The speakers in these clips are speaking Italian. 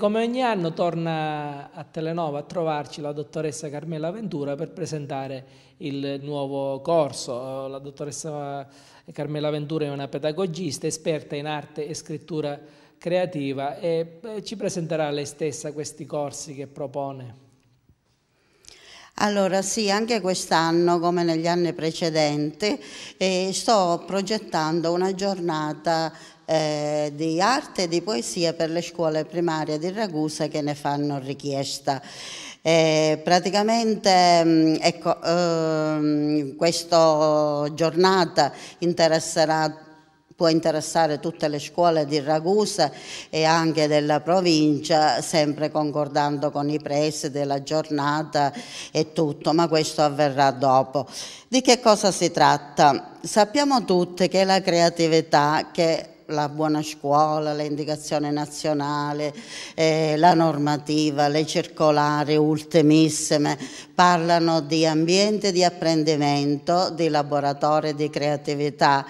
come ogni anno torna a Telenova a trovarci la dottoressa Carmela Ventura per presentare il nuovo corso. La dottoressa Carmela Ventura è una pedagogista esperta in arte e scrittura creativa e eh, ci presenterà lei stessa questi corsi che propone. Allora sì, anche quest'anno, come negli anni precedenti, eh, sto progettando una giornata eh, di arte e di poesia per le scuole primarie di Ragusa che ne fanno richiesta. Eh, praticamente mm, ecco, ehm, questa giornata interesserà può interessare tutte le scuole di Ragusa e anche della provincia, sempre concordando con i presidi della giornata e tutto, ma questo avverrà dopo. Di che cosa si tratta? Sappiamo tutti che la creatività che la buona scuola, l'indicazione nazionale, eh, la normativa, le circolari ultimissime, parlano di ambiente di apprendimento, di laboratorio di creatività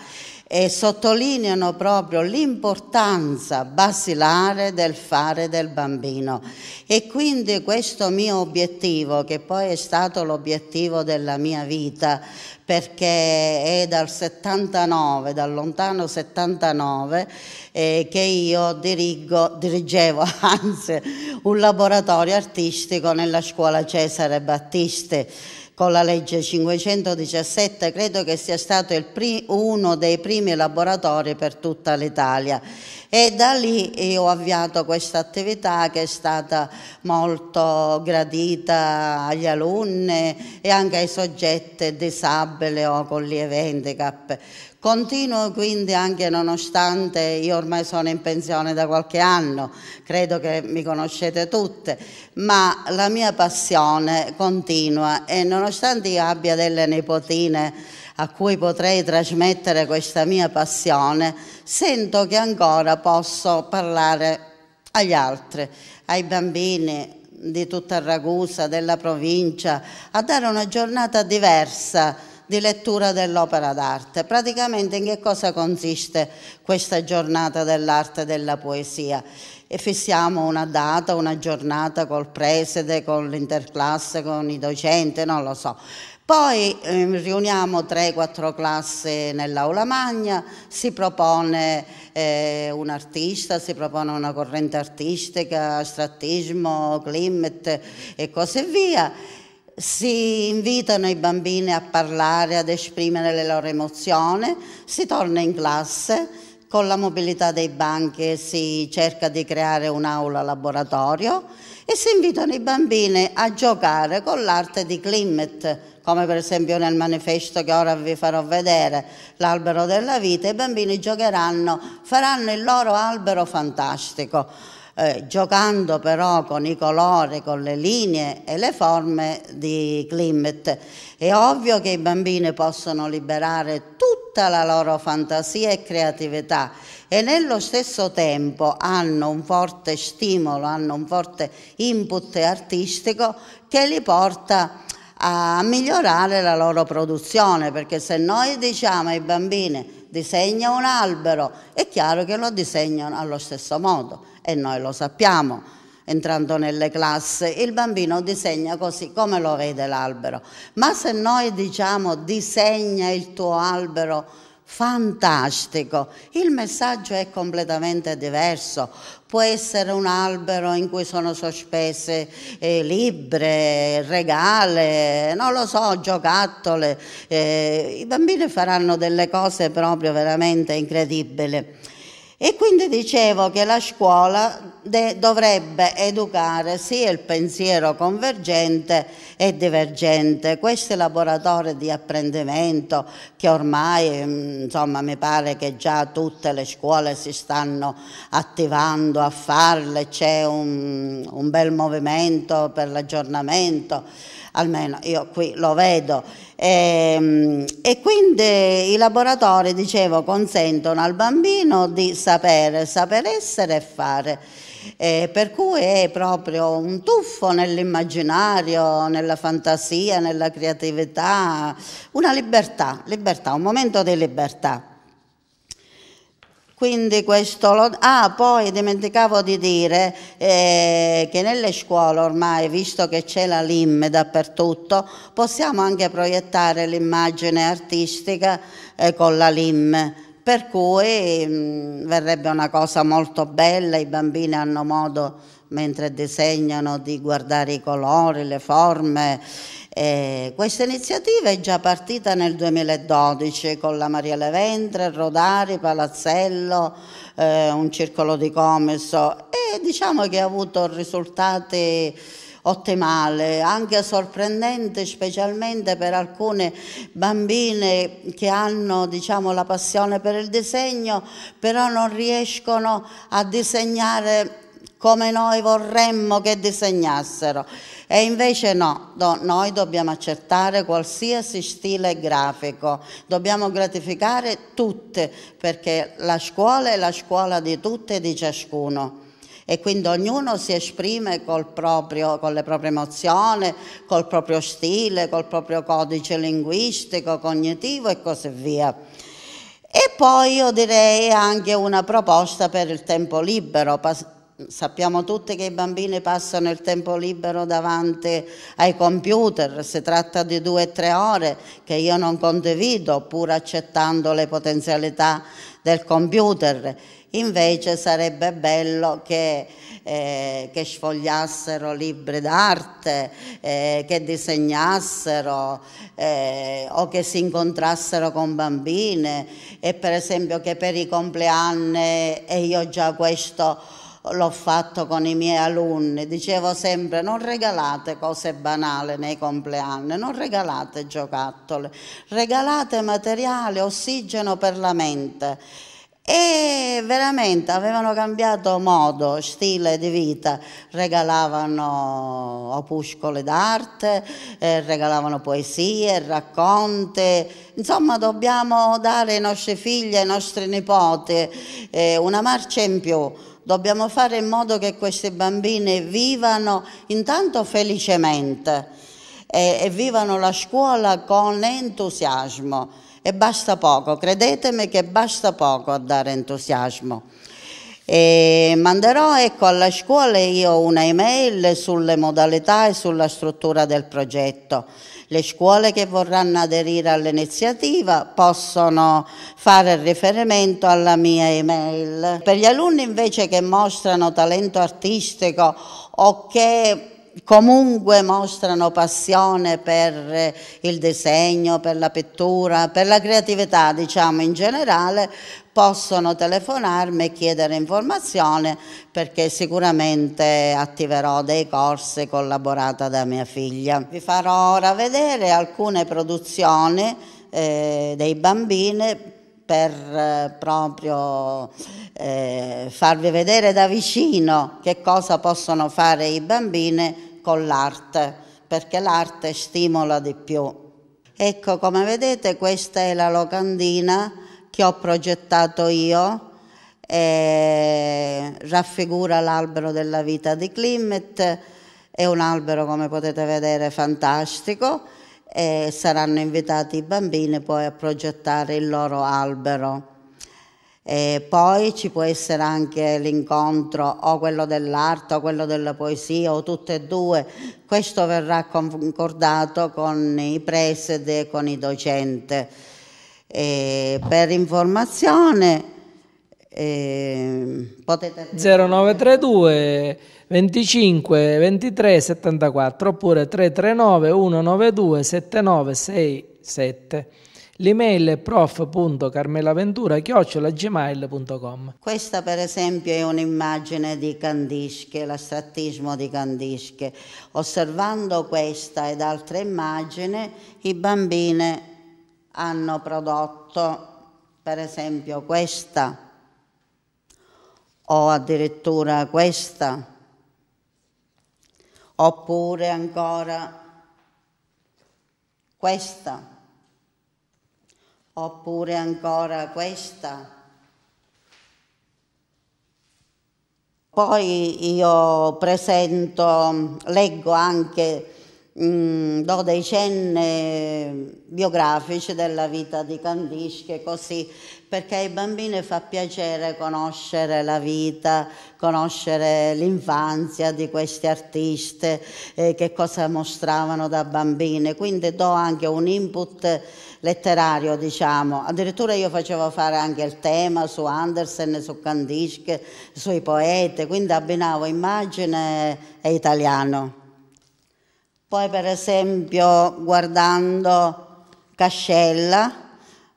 e sottolineano proprio l'importanza basilare del fare del bambino. E quindi questo mio obiettivo, che poi è stato l'obiettivo della mia vita, perché è dal 79, dal lontano 79, eh, che io dirigo, dirigevo anzi un laboratorio artistico nella scuola Cesare Battisti con la legge 517 credo che sia stato uno dei primi laboratori per tutta l'Italia e da lì ho avviato questa attività che è stata molto gradita agli alunni e anche ai soggetti disabili o con lieve handicap. Continuo quindi anche nonostante io ormai sono in pensione da qualche anno, credo che mi conoscete tutte, ma la mia passione continua e nonostante io abbia delle nipotine a cui potrei trasmettere questa mia passione, sento che ancora posso parlare agli altri, ai bambini, di tutta Ragusa, della provincia, a dare una giornata diversa di lettura dell'opera d'arte. Praticamente in che cosa consiste questa giornata dell'arte e della poesia? E fissiamo una data, una giornata col preside, con l'interclasse, con i docenti, non lo so. Poi eh, riuniamo 3-4 classi nell'aula magna, si propone eh, un artista, si propone una corrente artistica, astrattismo, climate e così via si invitano i bambini a parlare, ad esprimere le loro emozioni, si torna in classe, con la mobilità dei banchi si cerca di creare un'aula laboratorio e si invitano i bambini a giocare con l'arte di Klimt, come per esempio nel manifesto che ora vi farò vedere, l'albero della vita, i bambini giocheranno, faranno il loro albero fantastico eh, giocando però con i colori, con le linee e le forme di Klimt. È ovvio che i bambini possono liberare tutta la loro fantasia e creatività e nello stesso tempo hanno un forte stimolo, hanno un forte input artistico che li porta a migliorare la loro produzione, perché se noi diciamo ai bambini disegna un albero, è chiaro che lo disegnano allo stesso modo e noi lo sappiamo entrando nelle classi, il bambino disegna così come lo vede l'albero. Ma se noi diciamo disegna il tuo albero, fantastico, il messaggio è completamente diverso. Può essere un albero in cui sono sospese eh, libbre, regale, non lo so, giocattole. Eh, I bambini faranno delle cose proprio veramente incredibili. E quindi dicevo che la scuola dovrebbe educare sia il pensiero convergente e divergente. Questi laboratori di apprendimento che ormai mm, insomma, mi pare che già tutte le scuole si stanno attivando a farle, c'è un, un bel movimento per l'aggiornamento almeno io qui lo vedo. E, ehm, e quindi i laboratori, dicevo, consentono al bambino di sapere, saper essere e fare. Eh, per cui è proprio un tuffo nell'immaginario, nella fantasia, nella creatività, una libertà, libertà, un momento di libertà. Quindi questo lo... Ah, poi dimenticavo di dire eh, che nelle scuole ormai, visto che c'è la LIM dappertutto, possiamo anche proiettare l'immagine artistica eh, con la LIM. Per cui mh, mm, verrebbe una cosa molto bella, i bambini hanno modo mentre disegnano di guardare i colori, le forme eh, questa iniziativa è già partita nel 2012 con la Maria Leventre, Rodari, Palazzello, eh, un circolo di Comesso e diciamo che ha avuto risultati ottimale, anche sorprendente specialmente per alcune bambine che hanno diciamo, la passione per il disegno, però non riescono a disegnare come noi vorremmo che disegnassero. E invece no, no, noi dobbiamo accettare qualsiasi stile grafico, dobbiamo gratificare tutte, perché la scuola è la scuola di tutte e di ciascuno e quindi ognuno si esprime proprio, con le proprie emozioni, col proprio stile, col proprio codice linguistico, cognitivo e così via. E poi io direi anche una proposta per il tempo libero, Sappiamo tutti che i bambini passano il tempo libero davanti ai computer, si tratta di due o tre ore che io non condivido pur accettando le potenzialità del computer. Invece sarebbe bello che, eh, che sfogliassero libri d'arte, eh, che disegnassero eh, o che si incontrassero con bambine e per esempio che per i compleanni, e io già questo l'ho fatto con i miei alunni, dicevo sempre non regalate cose banali nei compleanni, non regalate giocattoli, regalate materiale, ossigeno per la mente. E veramente avevano cambiato modo, stile di vita, regalavano opuscoli d'arte, eh, regalavano poesie, racconti, insomma dobbiamo dare ai nostri figli, ai nostri nipoti eh, una marcia in più Dobbiamo fare in modo che queste bambine vivano intanto felicemente e, e vivano la scuola con entusiasmo. E basta poco, credetemi che basta poco a dare entusiasmo. E manderò ecco, alla scuola io una email sulle modalità e sulla struttura del progetto. Le scuole che vorranno aderire all'iniziativa possono fare riferimento alla mia email. Per gli alunni invece che mostrano talento artistico o che comunque mostrano passione per il disegno, per la pittura, per la creatività diciamo in generale, possono telefonarmi e chiedere informazioni perché sicuramente attiverò dei corsi collaborati da mia figlia. Vi farò ora vedere alcune produzioni eh, dei bambini per eh, proprio eh, farvi vedere da vicino che cosa possono fare i bambini con l'arte, perché l'arte stimola di più. Ecco, come vedete questa è la locandina che ho progettato io, raffigura l'albero della vita di Klimet, è un albero come potete vedere fantastico e saranno invitati i bambini poi a progettare il loro albero. E poi ci può essere anche l'incontro o quello dell'arte o quello della poesia o tutte e due, questo verrà concordato con i presidi e con i docenti. E per informazione eh, potete 0932 25 23 74 oppure 339 192 7967 L'email è prof.carmelaventura.gmail.com Questa per esempio è un'immagine di Candische, l'astrattismo di Candische. Osservando questa ed altre immagini, i bambini hanno prodotto, per esempio questa o addirittura questa, oppure ancora questa, oppure ancora questa. Poi io presento, leggo anche Mm, do dei cenni biografici della vita di Kandish, così, perché ai bambini fa piacere conoscere la vita, conoscere l'infanzia di questi artisti, eh, che cosa mostravano da bambini, quindi do anche un input letterario, diciamo. Addirittura io facevo fare anche il tema su Andersen, su Kandish, sui poeti, quindi abbinavo immagine e italiano. Poi per esempio guardando Cascella,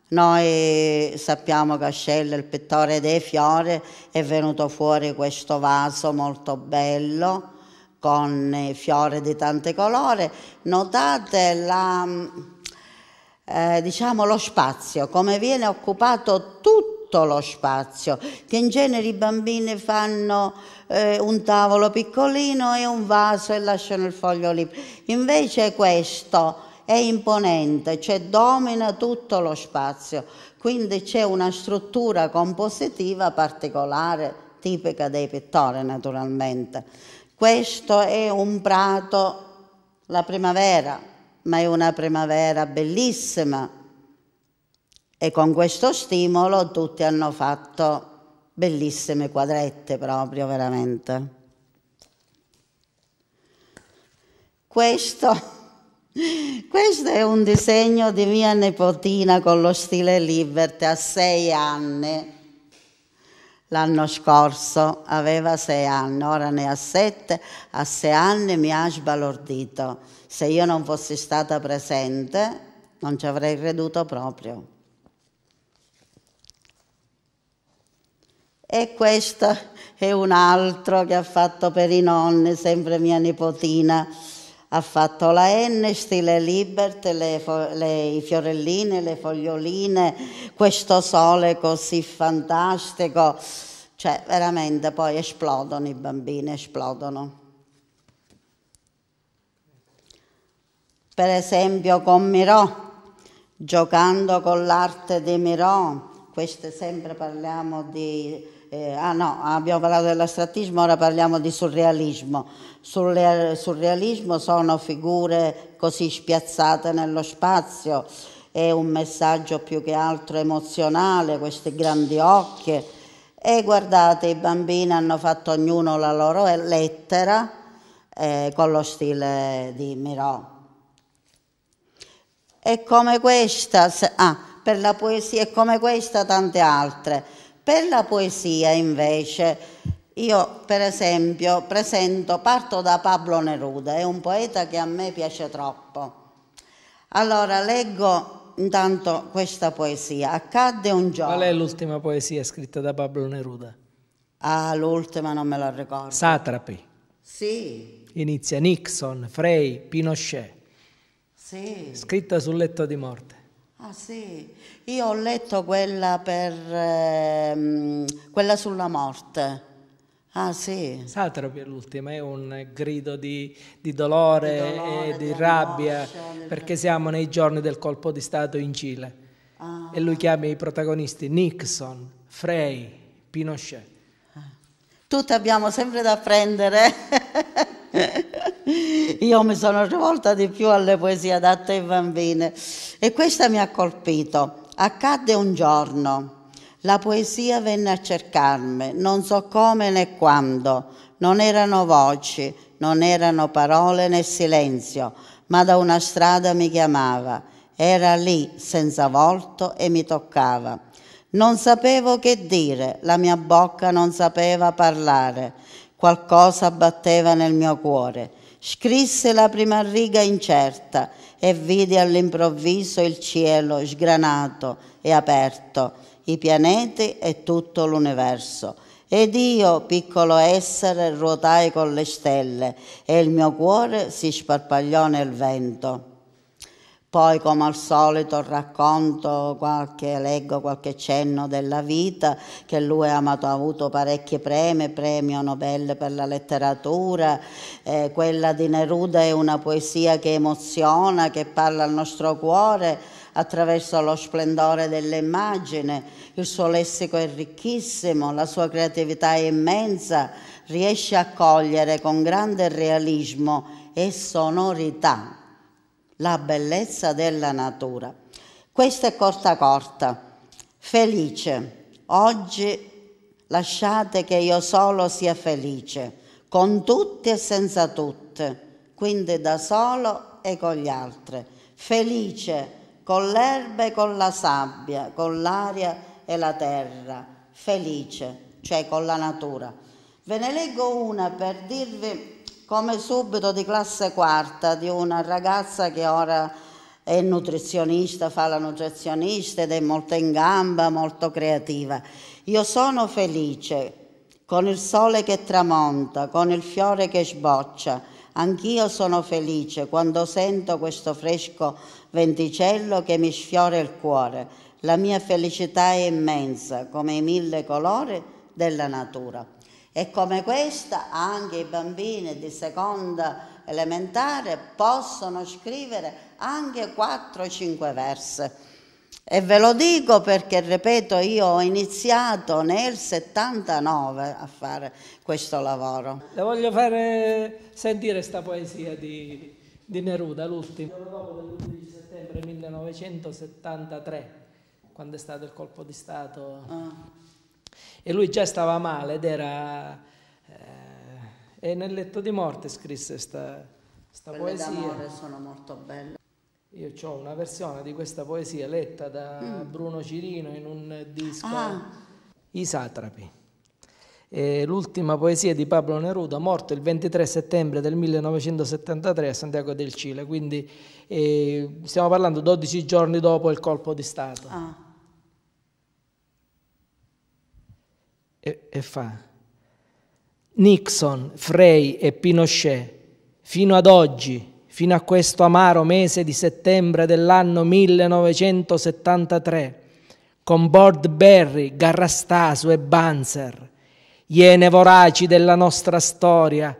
noi sappiamo che Ascella, il pittore dei fiori, è venuto fuori questo vaso molto bello con fiori di tanti colori. Notate la, eh, diciamo, lo spazio, come viene occupato tutto tutto lo spazio, che in genere i bambini fanno eh, un tavolo piccolino e un vaso e lasciano il foglio libero. Invece questo è imponente, cioè domina tutto lo spazio, quindi c'è una struttura compositiva particolare, tipica dei pittori naturalmente. Questo è un prato, la primavera, ma è una primavera bellissima, e con questo stimolo tutti hanno fatto bellissime quadrette proprio, veramente. Questo, questo è un disegno di mia nipotina con lo stile Liberte a sei anni. L'anno scorso aveva sei anni, ora ne ha sette, a sei anni mi ha sbalordito. Se io non fossi stata presente non ci avrei creduto proprio. e questa è un altro che ha fatto per i nonni, sempre mia nipotina. Ha fatto la N, stile Libert, le, le, i fiorellini, le foglioline, questo sole così fantastico. Cioè, veramente poi esplodono i bambini, esplodono. Per esempio con Mirò, giocando con l'arte di Mirò, questo sempre parliamo di eh, ah no, abbiamo parlato dell'astrattismo, ora parliamo di surrealismo. Sul surrealismo sono figure così spiazzate nello spazio, è un messaggio più che altro emozionale, questi grandi occhi. E guardate, i bambini hanno fatto ognuno la loro eh, lettera eh, con lo stile di Miró. E come questa, se, ah, per la poesia, e come questa tante altre per la poesia invece, io per esempio presento, parto da Pablo Neruda, è un poeta che a me piace troppo. Allora leggo intanto questa poesia, Accadde un giorno. Qual è l'ultima poesia scritta da Pablo Neruda? Ah, l'ultima non me la ricordo. Satrapi. Sì. Inizia Nixon, Frey, Pinochet. Sì. Scritta sul letto di morte. Ah sì, io ho letto quella, per, ehm, quella sulla morte. Ah sì. Satero per l'ultima è un grido di, di, dolore, di dolore, e di, di rabbia angoscia, perché siamo nei giorni del colpo di Stato in Cile ah. e lui chiama i protagonisti Nixon, Frey, Pinochet. Ah. Tutti abbiamo sempre da prendere. io mi sono rivolta di più alle poesie adatte ai bambini e questa mi ha colpito. Accadde un giorno, la poesia venne a cercarmi, non so come né quando, non erano voci, non erano parole né silenzio, ma da una strada mi chiamava, era lì senza volto e mi toccava. Non sapevo che dire, la mia bocca non sapeva parlare, qualcosa batteva nel mio cuore. Scrisse la prima riga incerta e vide all'improvviso il cielo sgranato e aperto, i pianeti e tutto l'universo. Ed io, piccolo essere, ruotai con le stelle e il mio cuore si sparpagliò nel vento. Poi, come al solito, racconto qualche, leggo qualche cenno della vita, che lui ha, amato, ha avuto parecchi premi, premio Nobel per la letteratura. Eh, quella di Neruda è una poesia che emoziona, che parla al nostro cuore attraverso lo splendore dell'immagine. Il suo lessico è ricchissimo, la sua creatività è immensa, riesce a cogliere con grande realismo e sonorità la bellezza della natura. Questa è corta corta, felice. Oggi lasciate che io solo sia felice, con tutti e senza tutte, quindi da solo e con gli altri, felice con l'erba e con la sabbia, con l'aria e la terra, felice, cioè con la natura. Ve ne leggo una per dirvi come subito di classe quarta di una ragazza che ora è nutrizionista, fa la nutrizionista ed è molto in gamba, molto creativa. Io sono felice con il sole che tramonta, con il fiore che sboccia. Anch'io sono felice quando sento questo fresco venticello che mi sfiora il cuore. La mia felicità è immensa, come i mille colori della natura. E come questa anche i bambini di seconda elementare possono scrivere anche 4-5 versi. E ve lo dico perché, ripeto, io ho iniziato nel 79 a fare questo lavoro. Le voglio fare sentire questa poesia di, di Neruda, l'ultima. Il dopo dell'11 settembre 1973, quando è stato il colpo di Stato ah. E lui già stava male ed era... Eh, e nel letto di morte scrisse questa poesia. d'amore sono molto belle. Io ho una versione di questa poesia letta da mm. Bruno Cirino in un disco, ah. I Satrapi l'ultima poesia di Pablo Neruda, morto il 23 settembre del 1973 a Santiago del Cile, quindi eh, stiamo parlando 12 giorni dopo il colpo di Stato. Ah. e, e fa. Nixon, Frey e Pinochet, fino ad oggi, fino a questo amaro mese di settembre dell'anno 1973, con Bord Berry, Garrastasu e Banzer, iene voraci della nostra storia,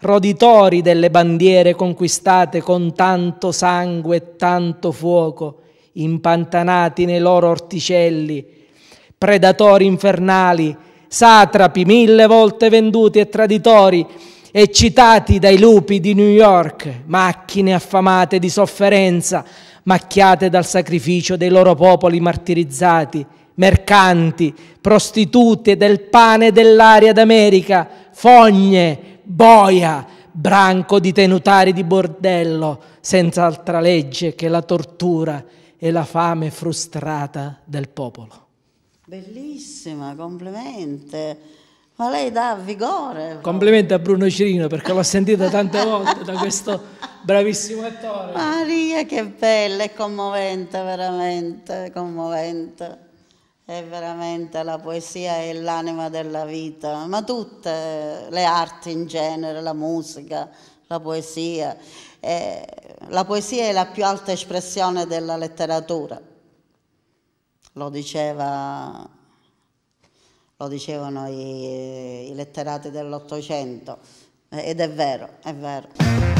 roditori delle bandiere conquistate con tanto sangue e tanto fuoco, impantanati nei loro orticelli, predatori infernali satrapi mille volte venduti e traditori, eccitati dai lupi di New York, macchine affamate di sofferenza, macchiate dal sacrificio dei loro popoli martirizzati, mercanti, prostitute del pane e dell'aria d'America, fogne, boia, branco di tenutari di bordello, senza altra legge che la tortura e la fame frustrata del popolo. Bellissima, complimenti. Ma lei dà vigore. Complimenti a Bruno Cirino perché l'ho sentita tante volte da questo bravissimo attore. Maria, che bella, è commovente, veramente, commovente. È veramente la poesia è l'anima della vita, ma tutte le arti in genere, la musica, la poesia. Eh, la poesia è la più alta espressione della letteratura lo, diceva, lo dicevano i, i letterati dell'Ottocento eh, ed è vero, è vero.